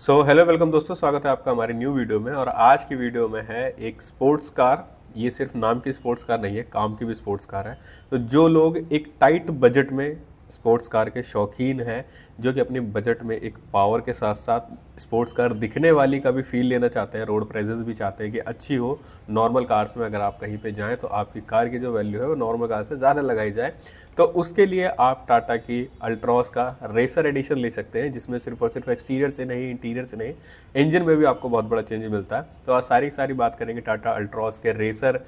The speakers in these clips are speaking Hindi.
सो हेलो वेलकम दोस्तों स्वागत है आपका हमारी न्यू वीडियो में और आज की वीडियो में है एक स्पोर्ट्स कार ये सिर्फ नाम की स्पोर्ट्स कार नहीं है काम की भी स्पोर्ट्स कार है तो जो लोग एक टाइट बजट में स्पोर्ट्स कार के शौकीन हैं जो कि अपने बजट में एक पावर के साथ साथ स्पोर्ट्स कार दिखने वाली का भी फील लेना चाहते हैं रोड प्राइजेस भी चाहते हैं कि अच्छी हो नॉर्मल कार्स में अगर आप कहीं पे जाएं तो आपकी कार की जो वैल्यू है वो नॉर्मल कार से ज़्यादा लगाई जाए तो उसके लिए आप टाटा की अल्ट्रॉस का रेसर एडिशन ले सकते हैं जिसमें सिर्फ और सिर्फ एक्सटीरियर से नहीं इंटीरियर से नहीं इंजन में भी आपको बहुत बड़ा चेंज मिलता है तो आज सारी सारी बात करेंगे टाटा अल्ट्रॉस के racer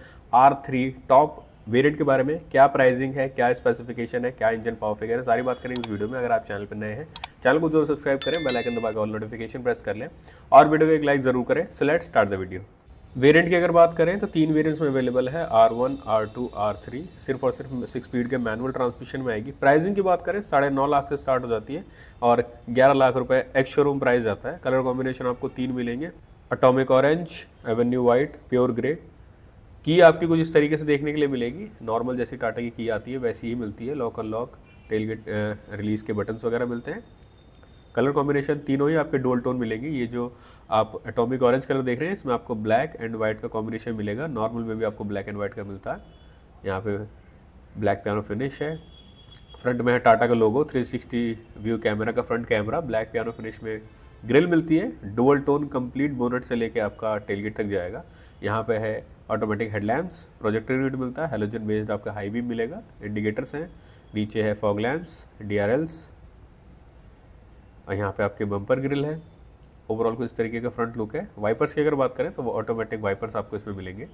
R three top variant के बारे में क्या प्राइसिंग है क्या स्पेसिफिकेशन है क्या इंजन पावर फिगर है सारी बात करेंगे इस वीडियो में अगर आप चैनल पर नए हैं चैनल को जरूर सब्सक्राइब करें बेल आइकन दबाकर ऑल नोटिफिकेशन प्रेस कर लें और वीडियो को एक लाइक ज़रूर करें so let start the video variant की अगर बात करें तो तीन वेरिएंट्स में अवेलेबल है R one R two R three सिर्फ और सिर्फ सिक्स स्पीड के मैनुअल ट्रांसमिशन में आएगी प्राइसिंग की बात करें साढ़े नौ लाख से स्टार्ट हो जाती है और ग्यारह लाख रुपए एक्स शोरूम प्राइस जाता है कलर कॉम्बिनेशन आपको तीन मिलेंगे atomic orange avenue white pure grey की आपकी कुछ इस तरीके से देखने के लिए मिलेगी नॉर्मल जैसी टाटा की की आती है वैसी ही मिलती है lock unlock tail gate release के बटन्स वगैरह मिलते हैं कलर कॉम्बिनेशन तीनों ही आपके डोल टोन मिलेंगी ये जो आप एटॉमिक ऑरेंज कलर देख रहे हैं इसमें आपको ब्लैक एंड वाइट का कॉम्बिनेशन मिलेगा नॉर्मल में भी आपको ब्लैक एंड वाइट का मिलता है यहाँ पे ब्लैक पियानो फिनिश है फ्रंट में है टाटा का लोगो 360 व्यू कैमरा का front camera black piano finish में ग्रिल मिलती है डुअल टोन कंप्लीट बोनट से लेके आपका टेलगेट तक जाएगा यहाँ पे है ऑटोमेटिक हेडलैम्प्स प्रोजेक्टर यूनिट मिलता है हेलोजन बेस्ड आपका हाई बीम मिलेगा इंडिकेटर्स हैं नीचे है fog lamps D R Ls और यहाँ पर आपके बम्पर ग्रिल है ओवरऑल कुछ इस तरीके का फ्रंट लुक है वाइपर्स की अगर बात करें तो वो ऑटोमेटिक वाइपर्स आपको इसमें मिलेंगे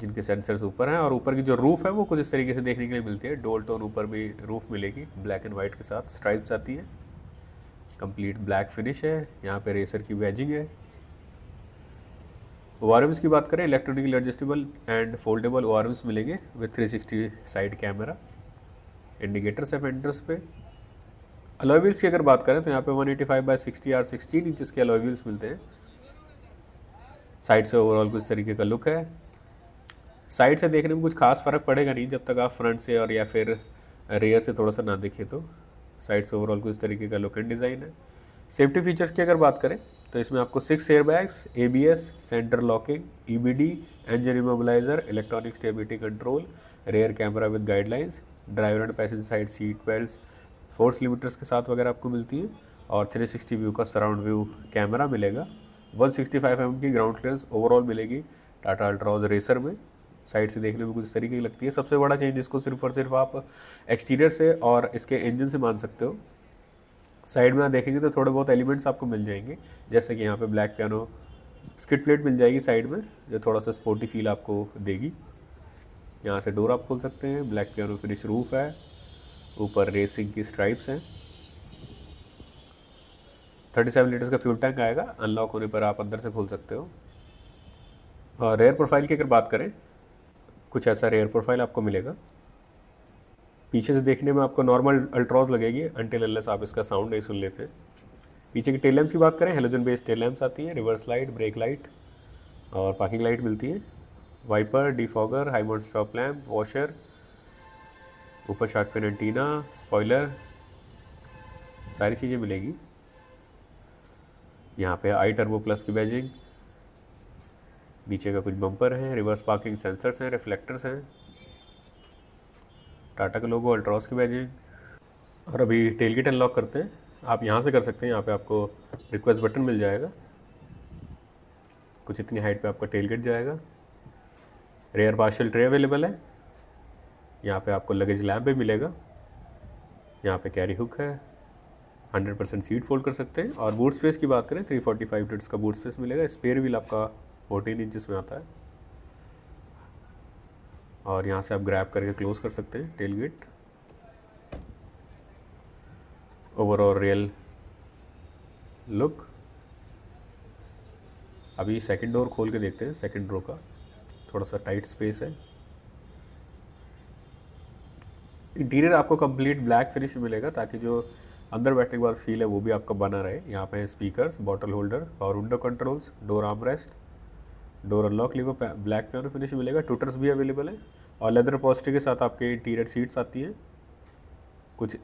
जिनके सेंसर्स ऊपर हैं और ऊपर की जो रूफ़ है वो कुछ इस तरीके से देखने के लिए मिलती है डोल टोन ऊपर भी रूफ़ मिलेगी ब्लैक एंड वाइट के साथ स्ट्राइप्स आती है कंप्लीट ब्लैक फिनिश है यहाँ पे रेसर की वेजिंग है ओ की बात करें इलेक्ट्रॉनिकली एडजस्टेबल एंड फोल्डेबल ओ मिलेंगे विथ 360 साइड कैमरा इंडिकेटर्स से फेंडर्स पे अलॉयल्स की अगर बात करें तो यहाँ पे 185 eighty five by sixty R sixteen inches के अलॉयल्स मिलते हैं साइड से ओवरऑल कुछ तरीके का लुक है साइड से देखने में कुछ खास फ़र्क पड़ेगा नहीं जब तक आप फ्रंट से और या फिर रेयर से थोड़ा सा ना देखें तो साइड्स ओवरऑल को इस तरीके का लुक एंड डिज़ाइन है सेफ्टी फीचर्स की अगर बात करें तो इसमें आपको six air bags A B S centre locking E B D engine immobiliser electronic stability control rear camera with guidelines driver and passenger side seat belt force limiters के साथ वगैरह आपको मिलती है और 360 व्यू का सराउंड व्यू कैमरा मिलेगा 165 एम की ग्राउंड क्लियरेंस ओवरऑल मिलेगी टाटा अल्ट्रॉज रेसर में साइड से देखने में कुछ इस तरीके की लगती है सबसे बड़ा चेंज इसको सिर्फ और सिर्फ आप एक्सटीरियर से और इसके इंजन से मान सकते हो साइड में आप देखेंगे तो थोड़े बहुत एलिमेंट्स आपको मिल जाएंगे जैसे कि यहाँ पे ब्लैक पियानो स्किट प्लेट मिल जाएगी साइड में जो थोड़ा सा स्पोर्टी फील आपको देगी यहाँ से डोर आप खोल सकते हैं ब्लैक पियानो फिनिश रूफ है ऊपर रेसिंग की स्ट्राइप्स हैं थर्टी सेवन लीटर्स का फ्यूल टैंक आएगा अनलॉक होने पर आप अंदर से खोल सकते हो और रेयर प्रोफाइल की अगर बात करें कुछ ऐसा रेयर प्रोफाइल आपको मिलेगा पीछे से देखने में आपको नॉर्मल अल्ट्रॉज लगेगी अनटिल एल आप इसका साउंड नहीं सुन लेते पीछे की टेल लैम्प्स की बात करें हेलोजन बेस्ड टेल लैम्प्स आती है रिवर्स लाइट ब्रेक लाइट और पार्किंग लाइट मिलती है wiper defogger high mount stop lamp washer ऊपर शार्क पेन एंटीना स्पॉइलर सारी चीज़ें मिलेगी यहाँ पे आई टर्बो प्लस की बैजिंग नीचे का कुछ बम्पर हैं रिवर्स पार्किंग सेंसर्स हैं रिफ्लेक्टर्स हैं टाटा का लोगो अल्ट्रॉस की बैजिंग और अभी टेल किट अनलॉक करते हैं आप यहाँ से कर सकते हैं यहाँ पे आपको रिक्वेस्ट बटन मिल जाएगा कुछ इतनी हाइट पे आपका टेल गेट जाएगा रेयर पार्शल ट्रे अवेलेबल है यहाँ पे आपको लगेज लैब भी मिलेगा यहाँ पे कैरी हुक है 100 परसेंट सीट फोल्ड कर सकते हैं और बूट स्पेस की बात करें 345 फोर्टी का बूट स्पेस मिलेगा स्पेयर व्हील आपका फोर्टीन इंचज़ में आता है और यहाँ से आप ग्रैब करके क्लोज़ कर सकते हैं tail gate overall real look अभी सेकंड डोर खोल के देखते हैं सेकंड डोर का थोड़ा सा टाइट स्पेस है इंटीरियर आपको कंप्लीट ब्लैक फिनिश मिलेगा ताकि जो अंदर बैठने के बाद फील है वो भी आपका बना रहे यहाँ पे स्पीकर्स बॉटल होल्डर और window controls door arm rest door unlock लिखो ब्लैक में और फिनिश मिलेगा टूटर्स भी अवेलेबल है और लेदर पॉस्टर के साथ आपके इंटीरियर सीट्स आती है कुछ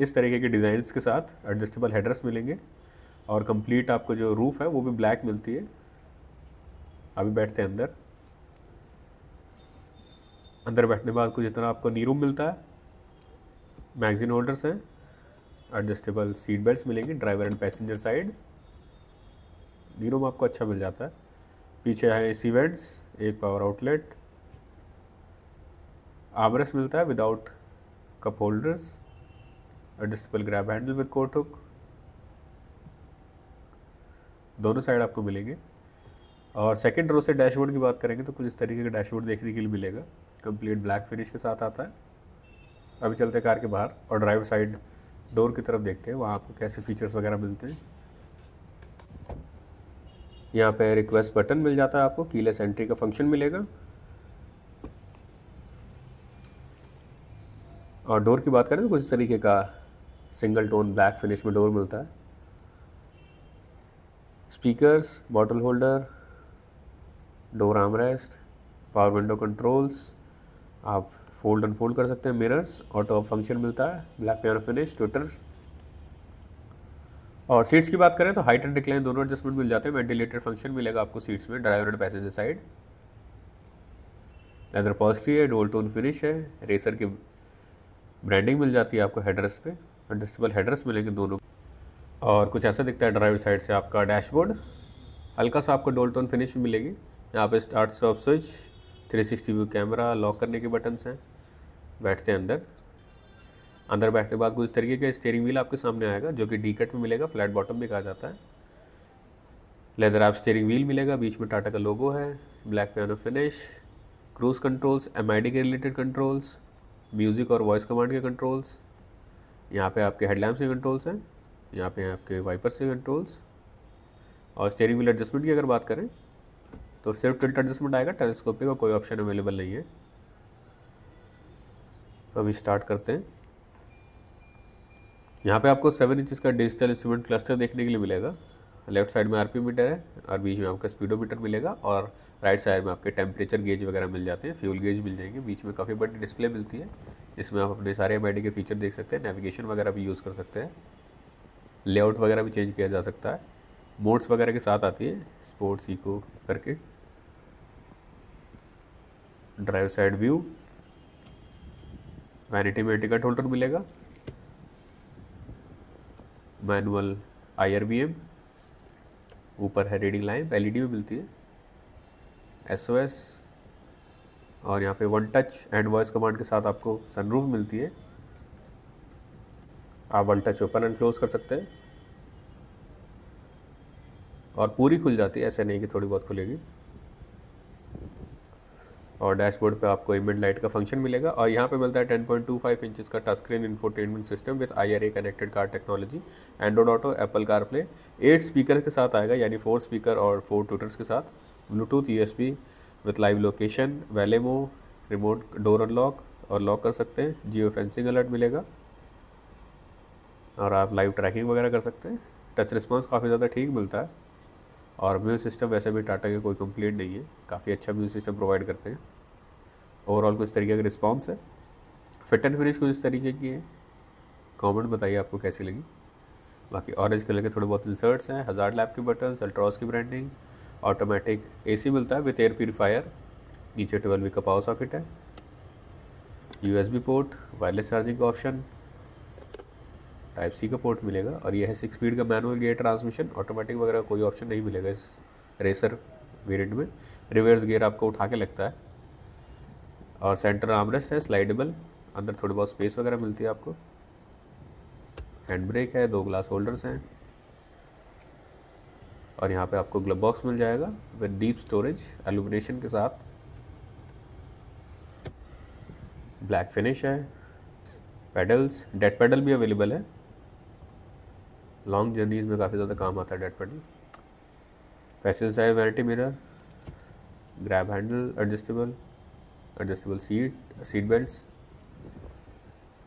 इस तरीके के डिज़ाइंस के साथ एडजस्टेबल हेडर्स मिलेंगे और कंप्लीट आपको जो रूफ़ है वो भी ब्लैक मिलती है अभी बैठते हैं अंदर अंदर बैठने के बाद कुछ इतना आपको नी रूम मिलता है मैगजीन होल्डर्स हैं एडजस्टेबल सीट बेल्ट मिलेंगे driver and passenger side knee room आपको अच्छा मिल जाता है पीछे है एसी वेंट्स एक पावर आउटलेट आमरस मिलता है without cup holders adjustable grab handle with coat hook दोनों साइड आपको मिलेंगे और सेकेंड रो से डैशबोर्ड की बात करेंगे तो कुछ इस तरीके का डैशबोर्ड देखने के लिए मिलेगा कंप्लीट ब्लैक फिनिश के साथ आता है अभी चलते कार के बाहर और ड्राइवर साइड डोर की तरफ देखते हैं वहाँ आपको कैसे फीचर्स वगैरह मिलते हैं यहाँ पे रिक्वेस्ट बटन मिल जाता है आपको कीलेस एंट्री का फंक्शन मिलेगा और डोर की बात करें तो कुछ इस तरीके का सिंगल टोन ब्लैक फिनिश में डोर मिलता है speakers bottle holder door armrest power window controls आप फोल्ड अनफोल्ड कर सकते हैं मिरर्स ऑटो फंक्शन मिलता है ब्लैक पियानो फिनिश ट्विटर्स और सीट्स की बात करें तो हाइट एंड डिक्लाइन दोनों एडजस्टमेंट मिल जाते हैं वेंटिलेटर फंक्शन मिलेगा आपको सीट्स में driver and passenger side leather positive है डोल टोन फिनिश है रेसर की ब्रांडिंग मिल जाती है आपको हेडर्स पे एडजस्टेबल हेडर्स मिलेंगे दोनों और कुछ ऐसा दिखता है ड्राइवर साइड से आपका डैशबोर्ड हल्का सा आपको डोल टोन फिनिश मिलेगी यहाँ पे start stop switch 360 view camera lock करने के बटन्स हैं बैठते हैं अंदर अंदर बैठने के बाद कुछ इस तरीके का स्टेयरिंग व्हील आपके सामने आएगा जो कि डी कट में मिलेगा फ्लैट बॉटम भी कहा जाता है लेदर आप स्टेयरिंग व्हील मिलेगा बीच में टाटा का लोगो है black piano finish cruise controls M के रिलेटेड कंट्रोल्स म्यूज़िक और वॉइस कमांड के कंट्रोल्स यहाँ पे आपके हेडलैम्प्स के कंट्रोल्स हैं यहाँ पे हैं आपके वाइपर्स के कंट्रोल्स और स्टेयरिंग व्हील एडजस्टमेंट की अगर बात करें तो सिर्फ टिल्ट एडजस्टमेंट आएगा टेलीस्कोपी का कोई ऑप्शन अवेलेबल नहीं है तो अभी स्टार्ट करते हैं यहाँ पे आपको सेवन इंच का डिजिटल इंस्ट्रूमेंट क्लस्टर देखने के लिए मिलेगा लेफ्ट साइड में आरपी मीटर है और बीच में आपका स्पीडोमीटर मिलेगा और राइट साइड में आपके टेम्परेचर गेज वगैरह मिल जाते हैं फ्यूल गेज मिल जाएंगे बीच में काफ़ी बड़ी डिस्प्ले मिलती है इसमें आप अपने सारे एम के फीचर देख सकते हैं नेविगेशन वगैरह भी यूज़ कर सकते हैं लेआउट वगैरह भी चेंज किया जा सकता है मोड्स वगैरह के साथ आती है स्पोर्ट्स इको करके ड्राइव साइड व्यू वैनिटी में टिकट होल्डर मिलेगा मैनुअल आई ऊपर है रीडिंग लाइम एल भी मिलती है एस और यहाँ पे one touch and voice command के साथ आपको सनरूफ मिलती है आप one touch open and close कर सकते हैं और पूरी खुल जाती है ऐसे नहीं कि थोड़ी बहुत खुलेगी और डैशबोर्ड पे आपको इमेंट लाइट का फंक्शन मिलेगा और यहाँ पे मिलता है 10.25 पॉइंट टू फाइव इंचज़ का touch screen infotainment system with iRA connected car technology android auto apple car play eight speaker के साथ आएगा यानी फोर स्पीकर और फोर ट्यूटर्स के साथ bluetooth you with live location वेलेमो रिमोट डोर अनलॉक और लॉक कर सकते हैं जियो फेंसिंग अलर्ट मिलेगा और आप लाइव ट्रैकिंग वगैरह कर सकते हैं टच रिस्पॉन्स काफ़ी ज़्यादा ठीक मिलता है और म्यूज़ सिस्टम वैसे भी टाटा के कोई कंप्लीट नहीं है काफ़ी अच्छा म्यूज़ सिस्टम प्रोवाइड करते हैं ओवरऑल कुछ तरीके का रिस्पॉन्स है फिट एंड फिनिश कुछ इस तरीके की है कॉमेंट बताइए आपको कैसी लगी बाकी ऑरेंज कलर के थोड़े बहुत इंसर्ट्स हैं हज़ार लैप के बटन अल्ट्रॉस की ब्रांडिंग ऑटोमेटिक एसी मिलता है विथ एयर प्योरीफायर नीचे ट्वेल्व वी का पावर सॉकेट है यूएसबी पोर्ट वायरलेस चार्जिंग का ऑप्शन टाइप सी का पोर्ट मिलेगा और यह है सिक्स स्पीड का मैनुअल गियर ट्रांसमिशन ऑटोमेटिक वगैरह कोई ऑप्शन नहीं मिलेगा इस रेसर वेरियंट में रिवर्स गियर आपको उठा के लगता है और सेंटर आमरेस्ट है स्लाइडेबल अंदर थोड़ी बहुत स्पेस वगैरह मिलती है आपको हैंड ब्रेक है दो ग्लास होल्डर्स हैं और यहाँ पे आपको ग्लब बॉक्स मिल जाएगा विद डीप स्टोरेज एलुमिनेशन के साथ ब्लैक फिनिश है पेडल्स डेड पेडल भी अवेलेबल है लॉन्ग जर्नीज़ में काफ़ी ज़्यादा काम आता है डेड पेडल पैसे side vanity mirror grab handle adjustable adjustable seat seat belts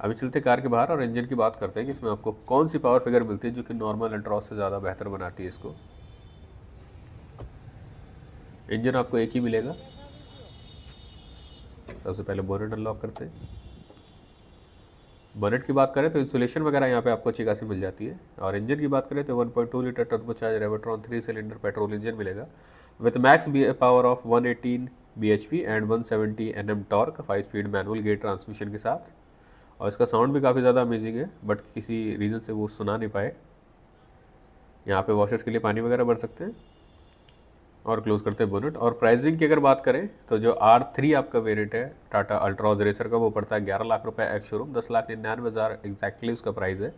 अभी चलते कार के बाहर और इंजन की बात करते हैं कि इसमें आपको कौन सी पावर फिगर मिलती है जो कि नॉर्मल एंट्रॉस से ज़्यादा बेहतर बनाती है इसको इंजन आपको एक ही मिलेगा सबसे पहले बोनेट अनलॉक करते हैं बोनेट की बात करें तो इंसुलेशन वगैरह यहाँ पे आपको खासी मिल जाती है और इंजन की बात करें तो 1.2 litre turbocharge Revotron three cylinder petrol engine मिलेगा with max power of 118 B H P and one seventy N M torque five speed manual gate transmission के साथ और इसका साउंड भी काफ़ी ज़्यादा अमेजिंग है बट किसी रीज़न से वो सुना नहीं पाए यहाँ पे वॉशर्स के लिए पानी वगैरह भर सकते हैं और क्लोज़ करते हैं बोनट और प्राइसिंग की अगर बात करें तो जो आर थ्री आपका वेरिएंट है टाटा अल्ट्रा रेसर का वो पड़ता है ग्यारह लाख रुपये एक्स शोरूम दस लाख निन्यानवे हज़ार एग्जैक्टली उसका प्राइस है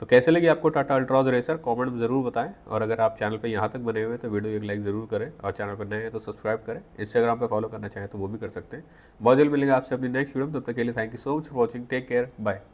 तो कैसे लगी आपको टाटा अल्ट्रॉज रेसर कमेंट में ज़रूर बताएं और अगर आप चैनल पर यहाँ तक बने हुए तो वीडियो एक लाइक ज़रूर करें और चैनल पर नए हैं तो सब्सक्राइब करें इंस्टाग्राम पर फॉलो करना चाहें तो वो भी कर सकते हैं बहुत जल्द मिलेंगे आपसे अपनी नेक्स्ट वीडियो में तब तक के लिए thank you so much for watching take care bye